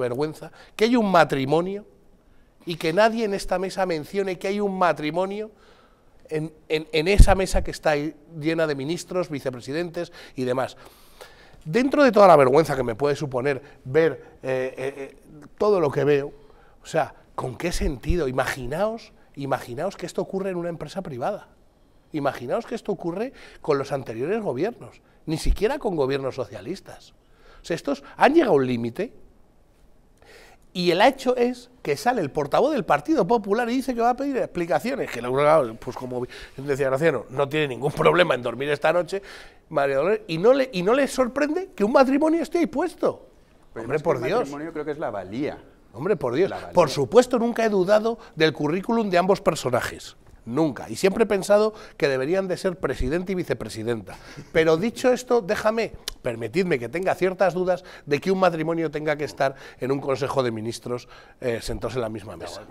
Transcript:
vergüenza que hay un matrimonio y que nadie en esta mesa mencione que hay un matrimonio en, esa mesa que está llena de ministros, vicepresidentes y demás. Dentro de toda la vergüenza que me puede suponer ver eh, eh, eh, todo lo que veo, o sea, ¿con qué sentido? Imaginaos, imaginaos que esto ocurre en una empresa privada. Imaginaos que esto ocurre con los anteriores gobiernos, ni siquiera con gobiernos socialistas. O sea, estos han llegado a un límite y el hecho es que sale el portavoz del Partido Popular y dice que va a pedir explicaciones, que el pues como decía Graciano, no tiene ningún problema en dormir esta noche, y no le, y no sorprende que un matrimonio esté ahí puesto. Hombre, por Dios. El matrimonio creo que es la valía. Hombre, por Dios. Por supuesto, nunca he dudado del currículum de ambos personajes. Nunca. Y siempre he pensado que deberían de ser presidente y vicepresidenta. Pero dicho esto, déjame permitidme que tenga ciertas dudas de que un matrimonio tenga que estar en un Consejo de Ministros eh, sentados en la misma mesa.